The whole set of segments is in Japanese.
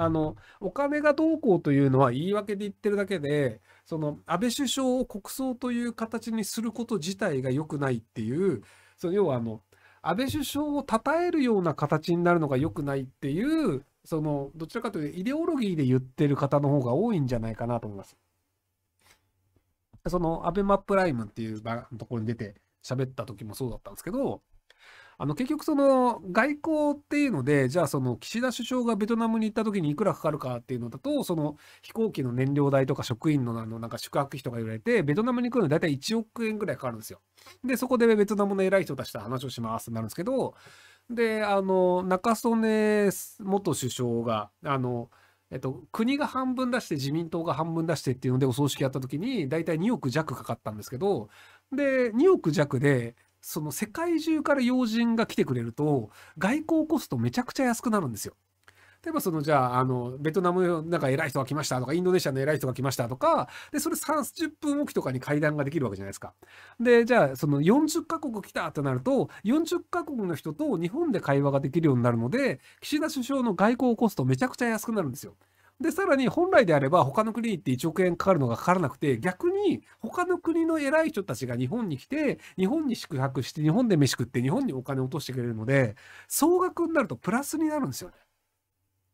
あの、お金がどうこうというのは言い訳で言ってるだけで、その安倍首相を国葬という形にすること自体が良くないっていう、その要はあの、安倍首相を称えるような形になるのが良くないっていう、その、どちらかというとイデオロギーで言ってる方の方が多いんじゃないかなと思います。その、アベマプライムっていうところに出て喋った時もそうだったんですけど、あの結局その外交っていうのでじゃあその岸田首相がベトナムに行った時にいくらかかるかっていうのだとその飛行機の燃料代とか職員のあのなんか宿泊費とか言われてベトナムに行くのに大体1億円ぐらいかかるんですよ。でそこでベトナムの偉い人たちと話をしますってなるんですけどであの中曽根元首相があのえっと、国が半分出して自民党が半分出してっていうのでお葬式やった時に大体2億弱かかったんですけどで2億弱でその世界中から要人が来てくれると、外交コストめちゃくちゃ安くなるんですよ。例えばそのじゃあ、あの、ベトナムのなんか偉い人が来ましたとか、インドネシアの偉い人が来ましたとか、で、それ30分おきとかに会談ができるわけじゃないですか。で、じゃあ、その40カ国来たってなると、40カ国の人と日本で会話ができるようになるので、岸田首相の外交コストめちゃくちゃ安くなるんですよ。で、さらに本来であれば、他の国に行って1億円かかるのがかからなくて、逆に他の国の偉い人たちが日本に来て、日本に宿泊して、日本で飯食って、日本にお金を落としてくれるので、総額になるとプラスになるんですよね。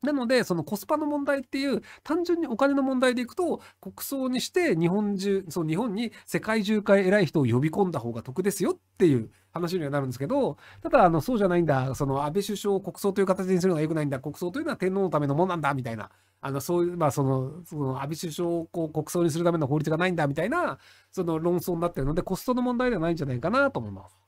なので、そのコスパの問題っていう、単純にお金の問題でいくと、国葬にして日本中、そう、日本に世界中から偉い人を呼び込んだ方が得ですよっていう話にはなるんですけど、ただ、あの、そうじゃないんだ、その安倍首相を国葬という形にするのが良くないんだ、国葬というのは天皇のためのもんなんだ、みたいなあのそういう、まあ、そのその安倍首相をこう国葬にするための法律がないんだみたいなその論争になってるのでコストの問題ではないんじゃないかなと思います。